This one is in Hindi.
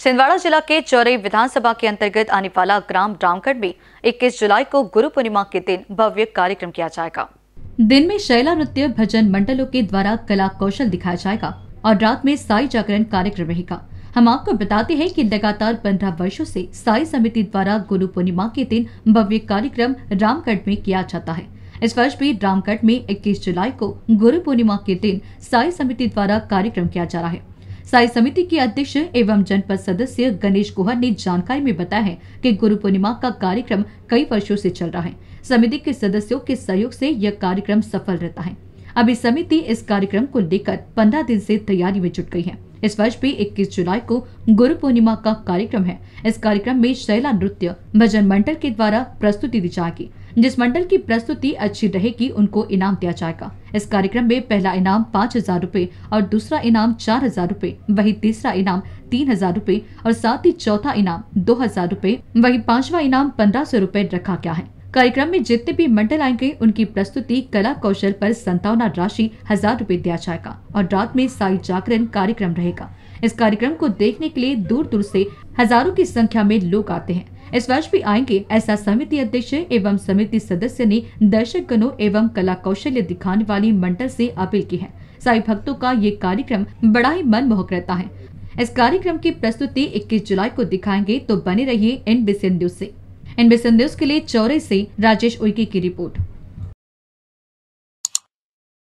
छिंदवाड़ा जिला के चौरे विधानसभा के अंतर्गत आने वाला ग्राम रामगढ़ में 21 जुलाई को गुरु पूर्णिमा के दिन भव्य कार्यक्रम किया जाएगा दिन में शैला नृत्य भजन मंडलों के द्वारा कला कौशल दिखाया जाएगा और रात में साई जागरण कार्यक्रम रहेगा हम आपको बताते हैं कि लगातार पंद्रह वर्षों से साई समिति द्वारा गुरु पूर्णिमा के दिन भव्य कार्यक्रम रामगढ़ में किया जाता है इस वर्ष भी रामगढ़ में 21 जुलाई को गुरु पूर्णिमा के दिन साई समिति द्वारा कार्यक्रम किया जा रहा है साई समिति के अध्यक्ष एवं जनपद सदस्य गणेश कुहर ने जानकारी में बताया है कि गुरु पूर्णिमा का कार्यक्रम कई वर्षों से चल रहा है समिति के सदस्यों के सहयोग से यह कार्यक्रम सफल रहता है अभी समिति इस कार्यक्रम को लेकर पंद्रह दिन से तैयारी में जुट गई है इस वर्ष भी 21 जुलाई को गुरु पूर्णिमा का कार्यक्रम है इस कार्यक्रम में शैला नृत्य भजन मंडल के द्वारा प्रस्तुति दी जाएगी जिस मंडल की प्रस्तुति अच्छी रहेगी उनको इनाम दिया जाएगा इस कार्यक्रम में पहला इनाम पाँच हजार रूपए और दूसरा इनाम चार हजार रूपए वही तीसरा इनाम तीन हजार रूपए और साथ ही चौथा इनाम दो हजार रूपए वही पांचवा इनाम पंद्रह सौ रूपए रखा गया है कार्यक्रम में जितने भी मंडल आएंगे उनकी प्रस्तुति कला कौशल पर संतावना राशि हजार रूपए दिया जाएगा और रात में साई जागरण कार्यक्रम रहेगा इस कार्यक्रम को देखने के लिए दूर दूर से हजारों की संख्या में लोग आते हैं इस वर्ष भी आएंगे ऐसा समिति अध्यक्ष एवं समिति सदस्य ने दर्शक गणों एवं कला कौशल्य दिखाने वाली मंडल से अपील की है साई भक्तों का ये कार्यक्रम बड़ा ही मनमोहक रहता है इस कार्यक्रम की प्रस्तुति 21 जुलाई को दिखाएंगे तो बने रहिए एन बी न्यूज ऐसी एनबीसी न्यूज के लिए चौरे से राजेश उइके की रिपोर्ट